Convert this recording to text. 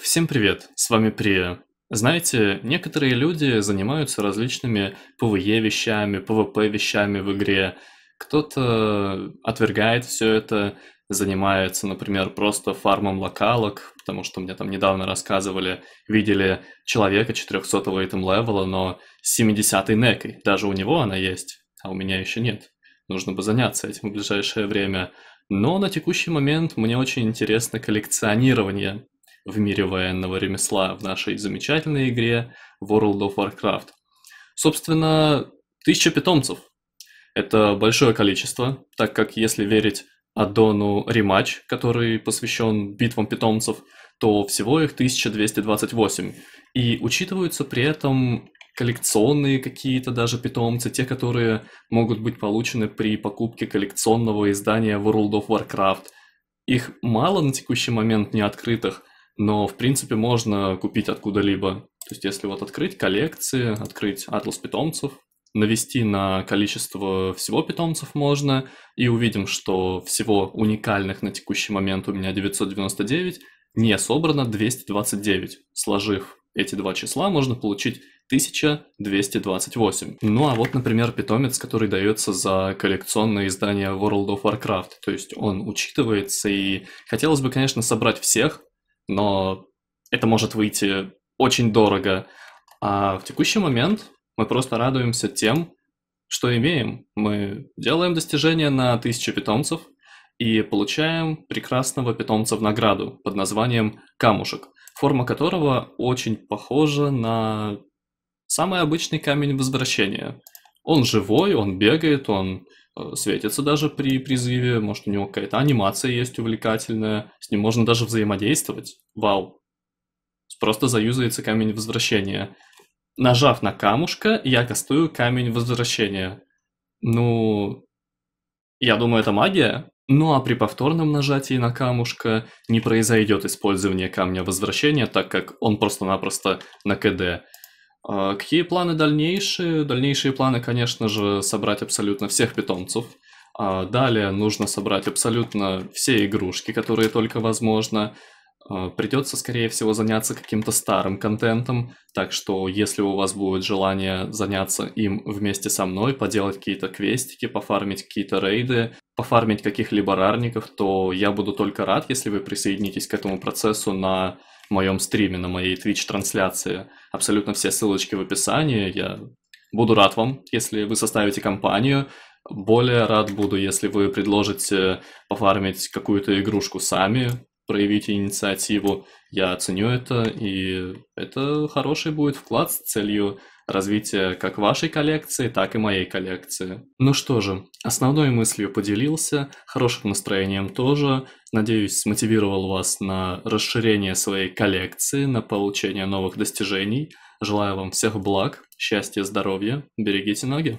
Всем привет, с вами Прия. Знаете, некоторые люди занимаются различными PvE вещами, PvP вещами в игре. Кто-то отвергает все это, занимается, например, просто фармом локалок, потому что мне там недавно рассказывали, видели человека 400-го этом левела, но с 70 некой. Даже у него она есть, а у меня еще нет. Нужно бы заняться этим в ближайшее время. Но на текущий момент мне очень интересно коллекционирование в мире военного ремесла в нашей замечательной игре World of Warcraft. Собственно, тысяча питомцев. Это большое количество, так как если верить аддону рематч, который посвящен битвам питомцев, то всего их 1228. И учитываются при этом коллекционные какие-то даже питомцы, те, которые могут быть получены при покупке коллекционного издания World of Warcraft. Их мало на текущий момент не открытых, но, в принципе, можно купить откуда-либо. То есть, если вот открыть коллекции, открыть атлас питомцев, навести на количество всего питомцев можно, и увидим, что всего уникальных на текущий момент у меня 999, не собрано 229. Сложив эти два числа, можно получить 1228. Ну а вот, например, питомец, который дается за коллекционное издание World of Warcraft. То есть он учитывается, и хотелось бы, конечно, собрать всех, но это может выйти очень дорого. А в текущий момент мы просто радуемся тем, что имеем. Мы делаем достижения на тысячу питомцев и получаем прекрасного питомца в награду под названием камушек, форма которого очень похожа на самый обычный камень возвращения. Он живой, он бегает, он Э, светится даже при призыве, может, у него какая-то анимация есть увлекательная, с ним можно даже взаимодействовать. Вау. Просто заюзается камень возвращения. Нажав на камушка, я кастую камень возвращения. Ну, я думаю, это магия. Ну а при повторном нажатии на камушка не произойдет использование камня возвращения, так как он просто-напросто на КД. А, какие планы дальнейшие? Дальнейшие планы, конечно же, собрать абсолютно всех питомцев. А, далее нужно собрать абсолютно все игрушки, которые только возможно. А, придется, скорее всего, заняться каким-то старым контентом, так что если у вас будет желание заняться им вместе со мной, поделать какие-то квестики, пофармить какие-то рейды, пофармить каких-либо рарников, то я буду только рад, если вы присоединитесь к этому процессу на моем стриме, на моей Twitch-трансляции. Абсолютно все ссылочки в описании. Я буду рад вам, если вы составите компанию. Более рад буду, если вы предложите пофармить какую-то игрушку сами, проявите инициативу. Я оценю это, и это хороший будет вклад с целью развития как вашей коллекции, так и моей коллекции. Ну что же, основной мыслью поделился, хорошим настроением тоже. Надеюсь, смотивировал вас на расширение своей коллекции, на получение новых достижений. Желаю вам всех благ, счастья, здоровья, берегите ноги.